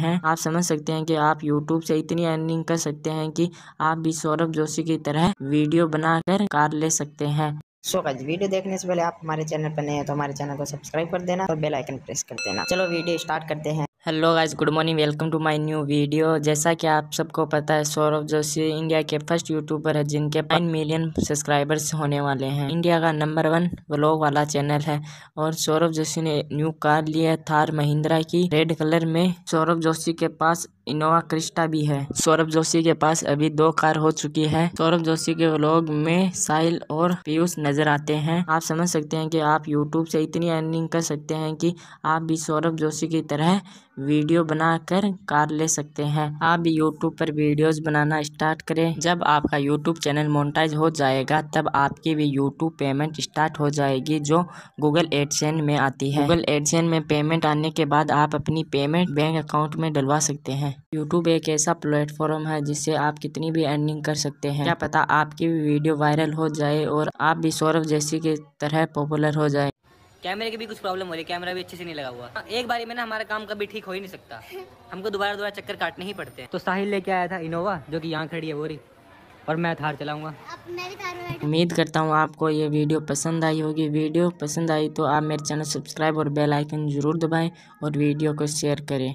हैं आप समझ सकते हैं कि आप यूट्यूब से इतनी अर्निंग कर सकते हैं कि आप भी सौरभ जोशी की तरह वीडियो बनाकर कार ले सकते हैं सो गाइस वीडियो देखने से पहले आप हमारे चैनल पर नए हैं तो हमारे चैनल को सब्सक्राइब कर देना और बेल आइकन प्रेस कर देना चलो वीडियो स्टार्ट करते हैं hello guys good morning welcome to my new video जैसा कि आप सबको पता है सौरभ जोशी इंडिया के फर्स्ट यूट्यूबर है जिनके नाइन मिलियन सब्सक्राइबर्स होने वाले हैं इंडिया का नंबर वन व्लॉग वाला चैनल है और सौरभ जोशी ने न्यू कार ली है थार महिंद्रा की रेड कलर में सौरभ जोशी के पास इनोवा क्रिस्टा भी है सौरभ जोशी के पास अभी दो कार हो चुकी है सौरभ जोशी के व्लॉग में साहिल और पीयूष नजर आते हैं आप समझ सकते हैं कि आप यूट्यूब से इतनी अर्निंग कर सकते हैं कि आप भी सौरभ जोशी की तरह वीडियो बनाकर कार ले सकते हैं आप भी यूट्यूब पर वीडियोस बनाना स्टार्ट करें जब आपका यूट्यूब चैनल मोनेटाइज हो जाएगा तब आपकी भी यूट्यूब पेमेंट स्टार्ट हो जाएगी जो गूगल एडसेन में आती है गूगल एडसेन में पेमेंट आने के बाद आप अपनी पेमेंट बैंक अकाउंट में डलवा सकते हैं यूट्यूब एक ऐसा प्लेटफॉर्म है जिससे आप कितनी भी अर्निंग कर सकते हैं क्या पता आपकी वीडियो वायरल हो जाए और आप भी सौरभ जैसी की तरह पॉपुलर हो जाए कैमरे की भी कुछ प्रॉब्लम हो रही है कैमरा भी अच्छे से नहीं लगा हुआ हाँ, एक बार में ना हमारा काम कभी ठीक हो ही नहीं सकता हमको दोबारा दोबारा चक्कर काटने ही पड़ते तो साहिल लेके आया था इनोवा जो कि यहाँ खड़ी है वो रही और मैं थार चलाऊंगा उम्मीद करता हूँ आपको ये वीडियो पसंद आई होगी वीडियो पसंद आई तो आप मेरे चैनल सब्सक्राइब और बेलाइकन ज़रूर दबाएँ और वीडियो को शेयर करें